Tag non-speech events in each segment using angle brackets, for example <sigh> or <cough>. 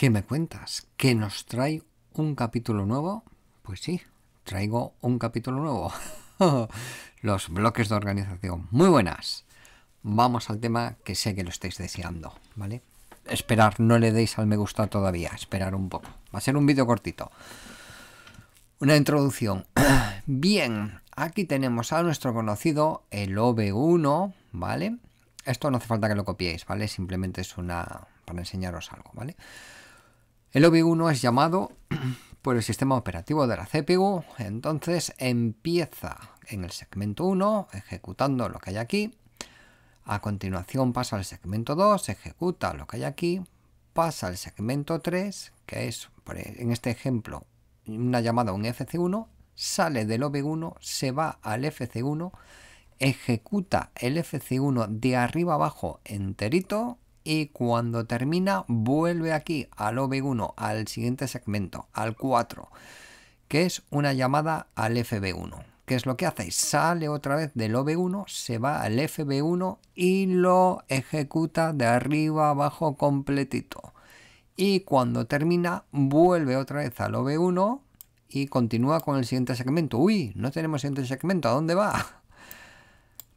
¿Qué me cuentas? ¿Que nos trae un capítulo nuevo? Pues sí, traigo un capítulo nuevo. <laughs> Los bloques de organización. Muy buenas. Vamos al tema que sé que lo estáis deseando, ¿vale? Esperar, no le deis al me gusta todavía, esperar un poco. Va a ser un vídeo cortito. Una introducción. <clears throat> Bien, aquí tenemos a nuestro conocido, el OB1, ¿vale? Esto no hace falta que lo copiéis, ¿vale? Simplemente es una... para enseñaros algo, ¿vale? vale el ob 1 es llamado <clears throat> por el sistema operativo de la CPU, entonces empieza en el segmento 1 ejecutando lo que hay aquí, a continuación pasa al segmento 2, ejecuta lo que hay aquí, pasa al segmento 3, que es e, en este ejemplo una llamada a un FC1, sale del ob 1 se va al FC1, ejecuta el FC1 de arriba abajo enterito y cuando termina vuelve aquí al OB1, al siguiente segmento, al 4, que es una llamada al FB1. ¿Qué es lo que hace? Sale otra vez del OB1, se va al FB1 y lo ejecuta de arriba abajo completito. Y cuando termina vuelve otra vez al OB1 y continúa con el siguiente segmento. Uy, no tenemos siguiente segmento, ¿a dónde va?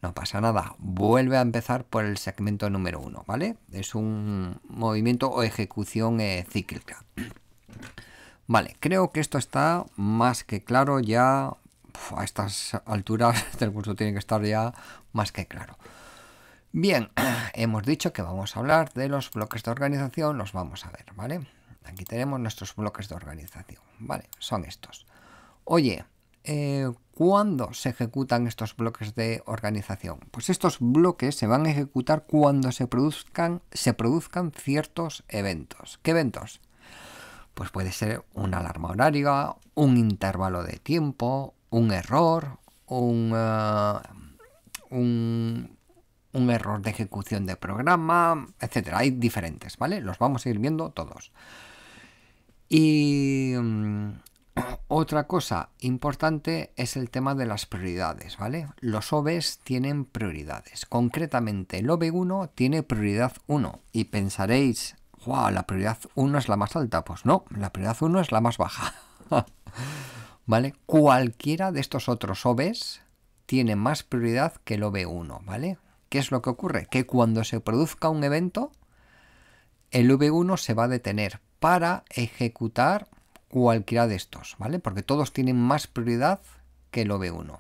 No pasa nada, vuelve a empezar por el segmento número 1, ¿vale? Es un movimiento o ejecución eh, cíclica. Vale, creo que esto está más que claro ya, a estas alturas <laughs> del curso tiene que estar ya más que claro. Bien, <clears throat> hemos dicho que vamos a hablar de los bloques de organización, los vamos a ver, ¿vale? Aquí tenemos nuestros bloques de organización, ¿vale? Son estos. Oye, eh, ¿cuándo se ejecutan estos bloques de organización? Pues estos bloques se van a ejecutar cuando se produzcan, se produzcan ciertos eventos. ¿Qué eventos? Pues puede ser una alarma horaria, un intervalo de tiempo, un error, un, eh, un, un error de ejecución de programa, etcétera. Hay diferentes, ¿vale? Los vamos a ir viendo todos. Y mm, <clears throat> Otra cosa importante es el tema de las prioridades, ¿vale? Los OBs tienen prioridades. Concretamente, el OB1 tiene prioridad 1 y pensaréis, wow, la prioridad 1 es la más alta. Pues no, la prioridad 1 es la más baja. <laughs> ¿Vale? Cualquiera de estos otros OBs tiene más prioridad que el OB1, ¿vale? ¿Qué es lo que ocurre? Que cuando se produzca un evento, el V1 se va a detener para ejecutar cualquiera de estos, ¿vale? Porque todos tienen más prioridad que el OB1.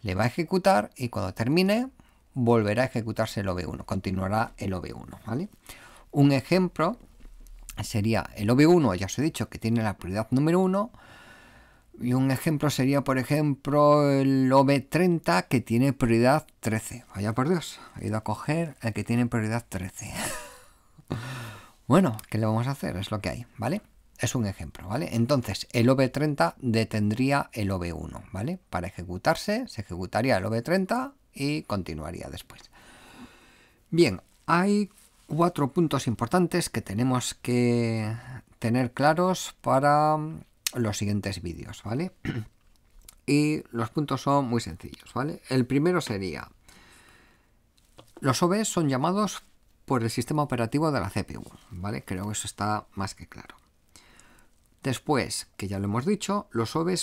Le va a ejecutar y cuando termine volverá a ejecutarse el OB1, continuará el OB1, ¿vale? Un ejemplo sería el OB1, ya os he dicho que tiene la prioridad número uno. y un ejemplo sería, por ejemplo, el OB30 que tiene prioridad 13. Vaya por Dios, he ido a coger el que tiene prioridad 13. <laughs> bueno, ¿qué le vamos a hacer? Es lo que hay, ¿vale? Es un ejemplo, ¿vale? Entonces, el ob 30 detendría el ob 1 ¿vale? Para ejecutarse, se ejecutaría el ob 30 y continuaría después. Bien, hay cuatro puntos importantes que tenemos que tener claros para mm, los siguientes vídeos, ¿vale? <clears throat> Y los puntos son muy sencillos, ¿vale? El primero sería, los OBs son llamados por el sistema operativo de la CPU, ¿vale? Creo que eso está más que claro. Después, que ya lo hemos dicho, los OVs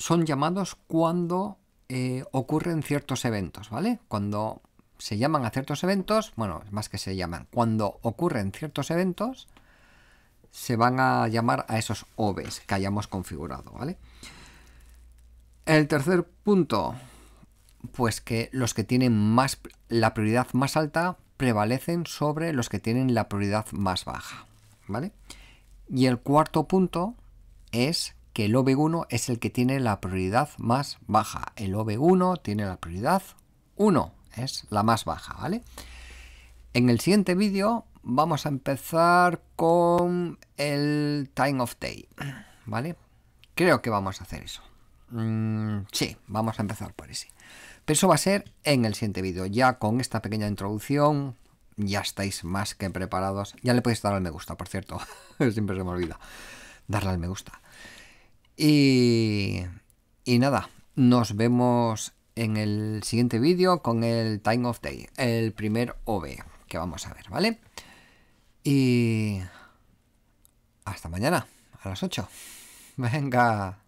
son, llamados cuando eh, ocurren ciertos eventos, ¿vale? Cuando se llaman a ciertos eventos, bueno, más que se llaman, cuando ocurren ciertos eventos, se van a llamar a esos OVs que hayamos configurado, ¿vale? El tercer punto, pues que los que tienen más la prioridad más alta prevalecen sobre los que tienen la prioridad más baja, ¿vale? Y el cuarto punto es que el OB1 es el que tiene la prioridad más baja. El OB1 tiene la prioridad 1, es la más baja, ¿vale? En el siguiente vídeo vamos a empezar con el time of day, ¿vale? Creo que vamos a hacer eso. Mm, sí, vamos a empezar por ese. Pero eso va a ser en el siguiente vídeo, ya con esta pequeña introducción ya estáis más que preparados. Ya le podéis dar al me gusta, por cierto. <laughs> Siempre se me olvida darle al me gusta. Y, y nada, nos vemos en el siguiente vídeo con el Time of Day, el primer OB que vamos a ver, ¿vale? Y hasta mañana, a las 8. Venga.